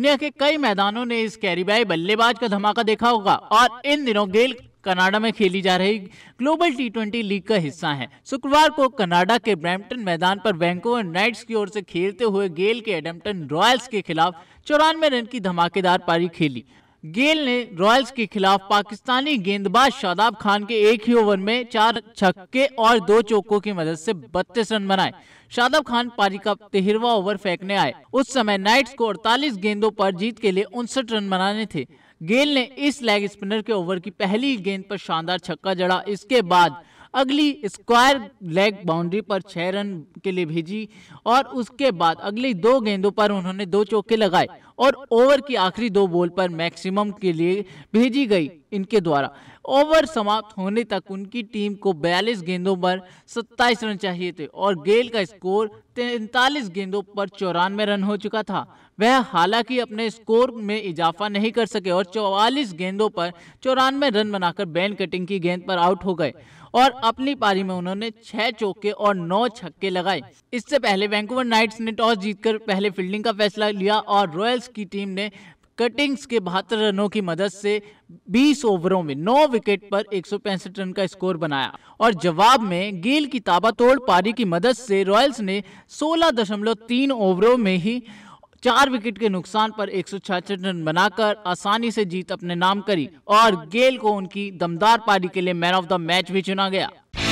दुनिया के कई मैदानों ने इस कैरिबाई बल्लेबाज का धमाका देखा होगा और इन दिनों गेल कनाडा में खेली जा रही ग्लोबल टी ट्वेंटी लीग का हिस्सा है शुक्रवार को कनाडा के ब्रैम्पटन मैदान पर बैंको नाइट्स की ओर से खेलते हुए गेल के एडम्पटन रॉयल्स के खिलाफ चौरानवे रन की धमाकेदार पारी खेली गेल ने रॉयल्स के खिलाफ पाकिस्तानी गेंदबाज शादाब खान के एक ही ओवर में चार छक्के और दो चौकों की मदद से 32 रन बनाए शादाब खान पारी का तेहरवा ओवर फेंकने आए उस समय नाइट्स को 48 गेंदों पर जीत के लिए उनसठ रन बनाने थे गेल ने इस लेग स्पिनर के ओवर की पहली गेंद पर शानदार छक्का जड़ा इसके बाद अगली स्क्वायर लेग बाउंड्री पर छह रन के लिए भेजी और उसके बाद अगली दो गेंदों पर उन्होंने दो चौके लगाए और ओवर की आखिरी दो बॉल पर मैक्सिमम के लिए भेजी गई इनके द्वारा ओवर समाप्त होने तक उनकी टीम को 42 गेंदों पर 27 रन चाहिए थे और गेल का स्कोर तैतालीस गेंदों पर चौरानवे रन हो चुका था वह हालांकि अपने स्कोर में इजाफा नहीं कर सके और 44 गेंदों पर चौरानवे रन बनाकर बैन कटिंग की गेंद पर आउट हो गए और अपनी पारी में उन्होंने छह चौके और नौ छक्के लगाए इससे पहले वैंकूवर नाइट्स ने टॉस जीतकर पहले फील्डिंग का फैसला लिया और रॉयल्स की टीम ने कटिंग्स के बहत्तर रनों की मदद से 20 ओवरों में 9 विकेट पर एक रन का स्कोर बनाया और जवाब में गेल की ताबा तोड़ पारी की मदद से रॉयल्स ने 16.3 ओवरों में ही चार विकेट के नुकसान पर एक रन बनाकर आसानी से जीत अपने नाम करी और गेल को उनकी दमदार पारी के लिए मैन ऑफ द मैच भी चुना गया